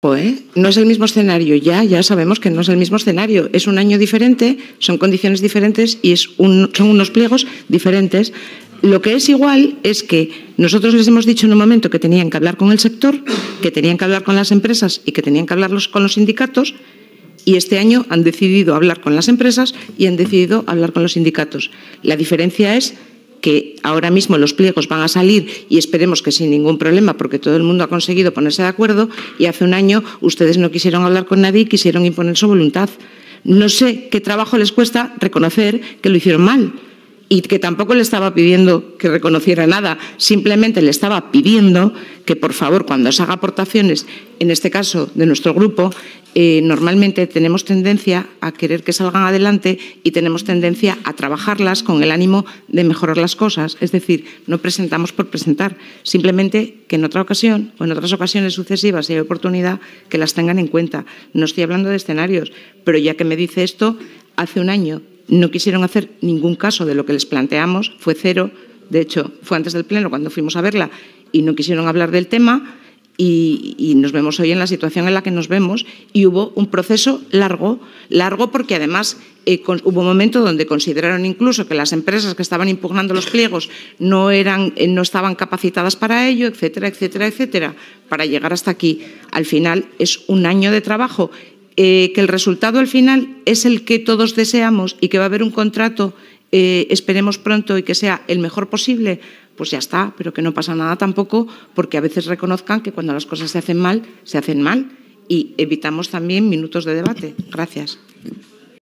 Pues, no es el mismo escenario, ya, ya sabemos que no es el mismo escenario. Es un año diferente, son condiciones diferentes y son unos pliegos diferentes. Lo que es igual es que nosotros les hemos dicho en un momento que tenían que hablar con el sector, que tenían que hablar con las empresas y que tenían que hablar con los sindicatos. Y este año han decidido hablar con las empresas y han decidido hablar con los sindicatos. La diferencia es que ahora mismo los pliegos van a salir y esperemos que sin ningún problema, porque todo el mundo ha conseguido ponerse de acuerdo y hace un año ustedes no quisieron hablar con nadie y quisieron imponer su voluntad. No sé qué trabajo les cuesta reconocer que lo hicieron mal y que tampoco le estaba pidiendo que reconociera nada, simplemente le estaba pidiendo que, por favor, cuando se haga aportaciones, en este caso de nuestro grupo, eh, normalmente tenemos tendencia a querer que salgan adelante y tenemos tendencia a trabajarlas con el ánimo de mejorar las cosas. Es decir, no presentamos por presentar, simplemente que en otra ocasión o en otras ocasiones sucesivas, si hay oportunidad, que las tengan en cuenta. No estoy hablando de escenarios, pero ya que me dice esto, hace un año no quisieron hacer ningún caso de lo que les planteamos, fue cero. De hecho, fue antes del Pleno cuando fuimos a verla y no quisieron hablar del tema y, nos vemos hoy en la situación en la que nos vemos y hubo un proceso largo, largo porque además eh, hubo un momento donde consideraron incluso que las empresas que estaban impugnando los pliegos no, eran, eh, no estaban capacitadas para ello, etcétera, etcétera, etcétera, para llegar hasta aquí. Al final es un año de trabajo, eh, que el resultado al final es el que todos deseamos y que va a haber un contrato eh, esperemos pronto y que sea el mejor posible, pues ya está, pero que no pasa nada tampoco, porque a veces reconozcan que cuando las cosas se hacen mal, se hacen mal y evitamos también minutos de debate. Gracias.